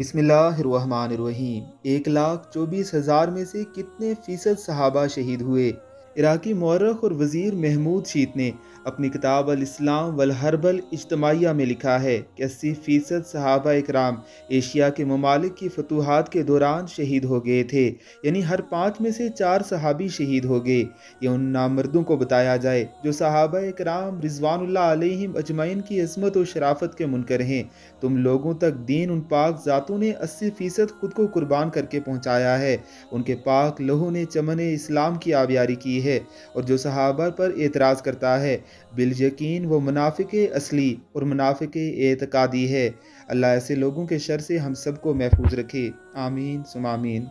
बिसमीम एक लाख चौबीस हज़ार में से कितने फ़ीसद सहाबा शहीद हुए इराकी मौरख और वज़ीर महमूद शीत ने अपनी किताब वल हरबल इजतमाया में लिखा है कि अस्सी फ़ीसद सहाबा इकराम एशिया के ममालिक की फतूहत के दौरान शहीद हो गए थे यानी हर पाँच में से चार सहाबी शहीद हो गए ये उन नामर्दों को बताया जाए जो सहाबा इकराम रिजवानुल्लाह अजमैन की अजमत और शराफत के मुनकर हैं तुम लोगों तक दीन उन पाक ज़ातों ने अस्सी फ़ीसद खुद को कुर्बान करके पहुँचाया है उनके पाक लहू ने चमन इस्लाम की आबियारी की है और जो सहाबा पर एतराज़ करता है बिल यकीन वो मुनाफिक असली और मुनाफिक एतकादी है अल्लाह ऐसे लोगों के शर से हम सबको महफूज रखे आमीन सुमामीन